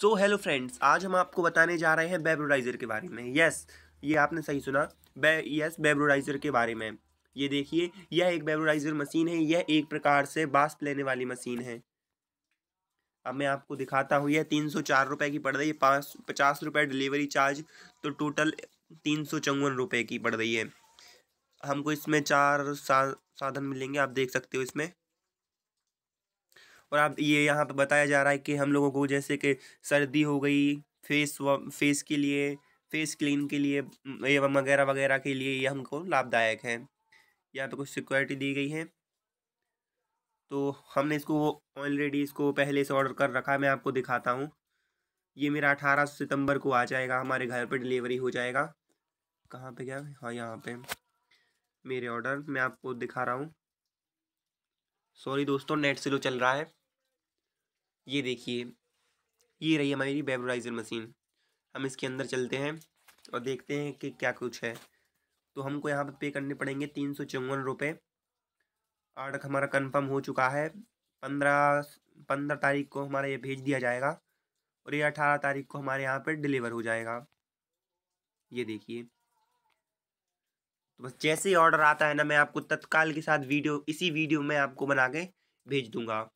so hello friends आज हम आपको बताने जा रहे हैं बेब्रोडाइज़र के बारे में यस yes, ये आपने सही सुना बे यस बेब्रोडाइज़र के बारे में ये देखिए यह एक बेब्रोडाइज़र मशीन है यह एक प्रकार से बास्प लेने वाली मशीन है अब मैं आपको दिखाता हूँ यह तीन सौ चार रुपये की पड़ रही है पाँच पचास रुपये डिलीवरी चार्ज तो टोटल तीन सौ चौवन रुपये की पड़ रही है हमको इसमें चार सा, साधन मिलेंगे आप देख सकते हो इसमें और आप ये यहाँ पे बताया जा रहा है कि हम लोगों को जैसे कि सर्दी हो गई फेस फेस के लिए फेस क्लीन के लिए एवं वगैरह वगैरह के लिए ये हमको लाभदायक है यहाँ पे कुछ सिक्योरिटी दी गई है तो हमने इसको ऑलरेडी इसको पहले से ऑर्डर कर रखा है मैं आपको दिखाता हूँ ये मेरा अठारह सितंबर को आ जाएगा हमारे घर पर डिलीवरी हो जाएगा कहाँ पे गया हाँ यहाँ पे मेरे ऑर्डर मैं आपको दिखा रहा हूँ सॉरी दोस्तों नेट स्लो तो चल रहा है ये देखिए ये रही हमारी वेबराइज़र मशीन हम इसके अंदर चलते हैं और देखते हैं कि क्या कुछ है तो हमको यहाँ पर पे करने पड़ेंगे तीन सौ चौवन रुपये आर्डर हमारा कंफर्म हो चुका है पंद्रह पंद्रह तारीख को हमारा ये भेज दिया जाएगा और ये अठारह तारीख को हमारे यहाँ पर डिलीवर हो जाएगा ये देखिए तो बस जैसे ही ऑर्डर आता है ना मैं आपको तत्काल के साथ वीडियो इसी वीडियो में आपको बना के भेज दूँगा